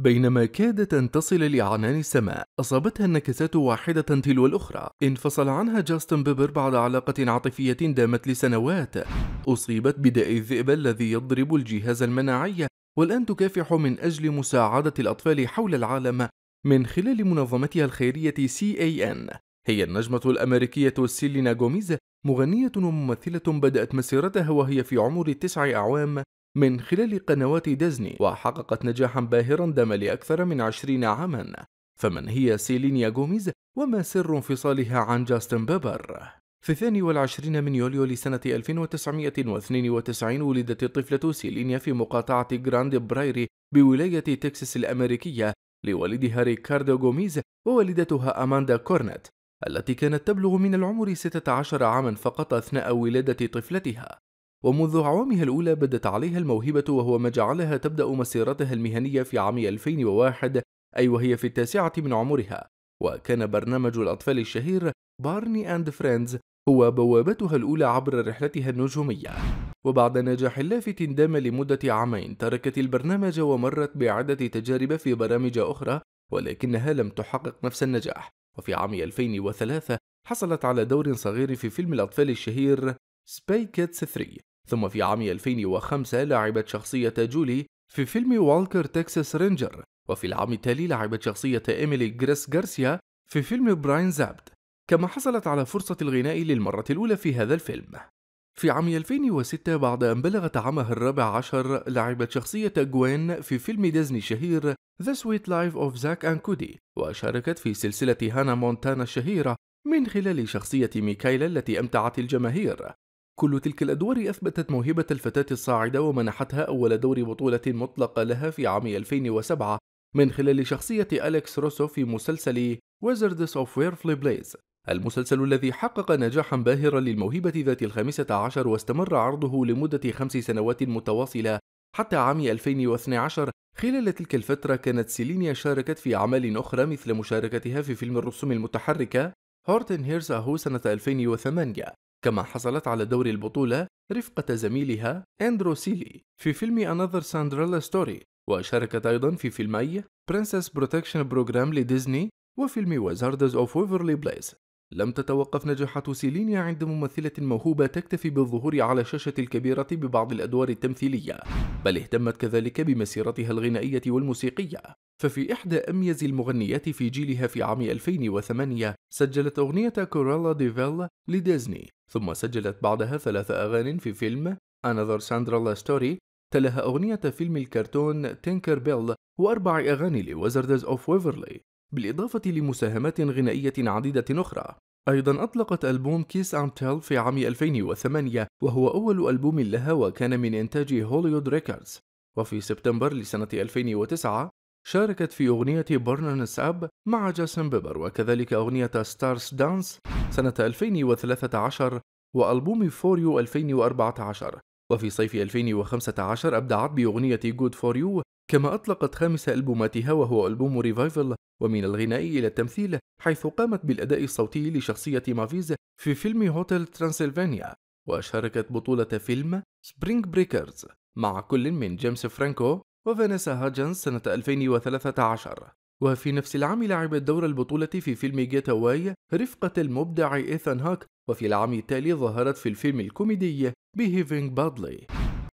بينما كادت أن تصل لعنان السماء أصابتها النكسات واحدة تلو الأخرى انفصل عنها جاستن بيبر بعد علاقة عاطفية دامت لسنوات أصيبت بداء الذئب الذي يضرب الجهاز المناعي والآن تكافح من أجل مساعدة الأطفال حول العالم من خلال منظمتها الخيرية CAN هي النجمة الأمريكية سيلينا غوميز مغنية وممثلة بدأت مسيرتها وهي في عمر تسع أعوام من خلال قنوات ديزني وحققت نجاحا باهرا دام لأكثر من عشرين عاما فمن هي سيلينيا جوميز وما سر انفصالها عن جاستن بيبر؟ في 22 من يوليو لسنة 1992 ولدت الطفلة سيلينيا في مقاطعة جراند برايري بولاية تكساس الأمريكية لوالدها ريكاردو جوميز ووالدتها أماندا كورنت التي كانت تبلغ من العمر 16 عاما فقط أثناء ولادة طفلتها ومنذ عوامها الأولى بدت عليها الموهبة وهو ما جعلها تبدأ مسيرتها المهنية في عام 2001 أي وهي في التاسعة من عمرها وكان برنامج الأطفال الشهير بارني أند فريندز هو بوابتها الأولى عبر رحلتها النجومية وبعد نجاح لافت دام لمدة عامين تركت البرنامج ومرت بعدة تجارب في برامج أخرى ولكنها لم تحقق نفس النجاح وفي عام 2003 حصلت على دور صغير في فيلم الأطفال الشهير سباي كيتس 3 ثم في عام 2005 لعبت شخصية جولي في فيلم والكر تكساس رينجر وفي العام التالي لعبت شخصية إيميلي جريس غارسيا في فيلم براين زابد كما حصلت على فرصة الغناء للمرة الأولى في هذا الفيلم في عام 2006 بعد أن بلغت عامها الرابع عشر لعبت شخصية جوين في فيلم ديزني الشهير The Sweet Life of Zack and Cody وشاركت في سلسلة هانا مونتانا الشهيرة من خلال شخصية ميكايلا التي أمتعت الجماهير كل تلك الأدوار أثبتت موهبة الفتاة الصاعدة ومنحتها أول دور بطولة مطلقة لها في عام 2007 من خلال شخصية أليكس روسو في مسلسل Wizards of Waverly Place المسلسل الذي حقق نجاحا باهرا للموهبة ذات الخامسة عشر واستمر عرضه لمدة خمس سنوات متواصلة حتى عام 2012 خلال تلك الفترة كانت سيلينيا شاركت في أعمال أخرى مثل مشاركتها في فيلم الرسوم المتحركة هورتن هيرز أهو سنة 2008 كما حصلت على دور البطولة رفقة زميلها أندرو سيلي في فيلم Another Cinderella Story وشاركت أيضا في فيلمي Princess Protection Program لديزني وفيلم وزاردز أوف ويفرلي Place لم تتوقف نجاحات سيلينيا عند ممثلة موهوبة تكتفي بالظهور على الشاشة الكبيرة ببعض الأدوار التمثيلية بل اهتمت كذلك بمسيرتها الغنائية والموسيقية ففي إحدى أميز المغنيات في جيلها في عام 2008 سجلت أغنية كورالا ديفيل لديزني ثم سجلت بعدها ثلاث أغان في فيلم Another Cinderella Story تلها أغنية فيلم الكرتون تينكر بيل وأربع أغاني لوزردز أوف ويفرلي بالإضافة لمساهمات غنائية عديدة أخرى أيضا أطلقت ألبوم كيس أم تيل في عام 2008 وهو أول ألبوم لها وكان من إنتاج هوليود ريكوردز وفي سبتمبر لسنة 2009 شاركت في أغنية برننس أب مع جاسون بيبر وكذلك أغنية ستارز دانس سنة 2013 وألبوم فور يو 2014 وفي صيف 2015 أبدعت بأغنية جود فور يو كما أطلقت خامس ألبوماتها وهو ألبوم ريفايفل ومن الغناء إلى التمثيل حيث قامت بالأداء الصوتي لشخصية مافيز في فيلم هوتيل ترانسلفانيا وشاركت بطولة فيلم سبرينغ بريكرز مع كل من جيمس فرانكو وفانيسا هاجنز سنة 2013 وفي نفس العام لعبت دور البطولة في فيلم جيتاواي رفقة المبدع إيثان هاك وفي العام التالي ظهرت في الفيلم الكوميدي بهيفينغ بادلي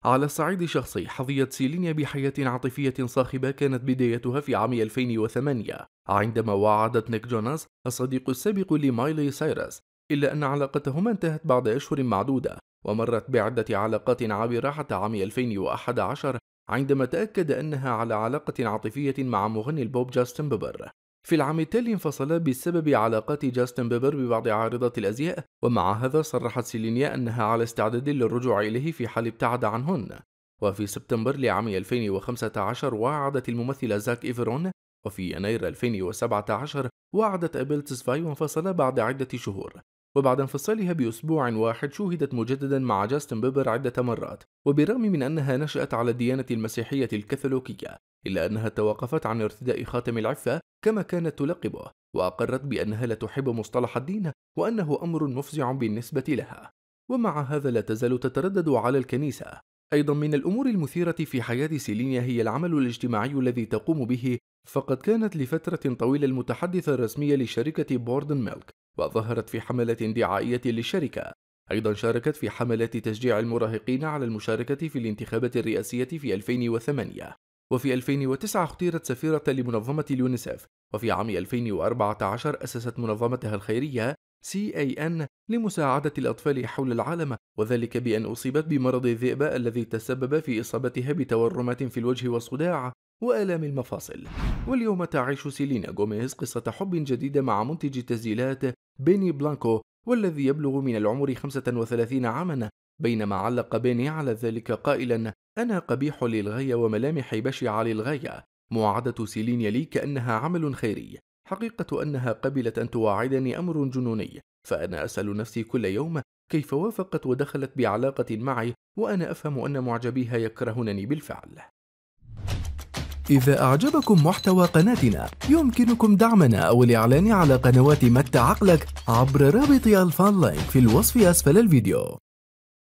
على الصعيد الشخصي حظيت سيلينيا بحياة عاطفية صاخبة كانت بدايتها في عام 2008 عندما وعدت نيك جوناس الصديق السابق لمايلي سايرس إلا أن علاقتهما انتهت بعد أشهر معدودة ومرت بعدة علاقات عابرة حتى عام 2011 عندما تأكد أنها على علاقة عاطفية مع مغني البوب جاستن بيبر في العام التالي انفصلا بسبب علاقات جاستن بيبر ببعض عارضات الأزياء ومع هذا صرحت سيلينيا أنها على استعداد للرجوع إليه في حال ابتعد عنهن وفي سبتمبر لعام 2015 وعدت الممثلة زاك إيفرون وفي يناير 2017 وعدت أبيل تسفاي وانفصلا بعد عدة شهور وبعد انفصالها بأسبوع واحد شوهدت مجددا مع جاستن بيبر عدة مرات وبالرغم من أنها نشأت على الديانة المسيحية الكاثوليكية إلا أنها توقفت عن ارتداء خاتم العفة كما كانت تلقبه وأقرت بأنها لا تحب مصطلح الدين وأنه أمر مفزع بالنسبة لها ومع هذا لا تزال تتردد على الكنيسة أيضا من الأمور المثيرة في حياة سيلينيا هي العمل الاجتماعي الذي تقوم به فقد كانت لفترة طويلة المتحدثة الرسمية لشركة بوردن ميلك وظهرت في حملة دعائية للشركة أيضا شاركت في حملة تشجيع المراهقين على المشاركة في الانتخابات الرئاسية في 2008 وفي 2009 اختيرت سفيرة لمنظمة اليونيسف وفي عام 2014 أسست منظمتها الخيرية CAN لمساعدة الأطفال حول العالم وذلك بأن أصيبت بمرض الذئبة الذي تسبب في إصابتها بتورمات في الوجه والصداع وآلام المفاصل واليوم تعيش سيلينا جوميز قصة حب جديدة مع منتج التسجيلات بيني بلانكو والذي يبلغ من العمر 35 عاما بينما علق بيني على ذلك قائلا أنا قبيح للغاية وملامحي بشعة للغاية مواعدة سيلينيا لي كأنها عمل خيري حقيقة أنها قبلت أن تواعدني أمر جنوني فأنا أسأل نفسي كل يوم كيف وافقت ودخلت بعلاقة معي وأنا أفهم أن معجبيها يكرهونني بالفعل إذا أعجبكم محتوى قناتنا يمكنكم دعمنا أو الإعلان على قنوات متى عقلك عبر رابط الفان لاين في الوصف أسفل الفيديو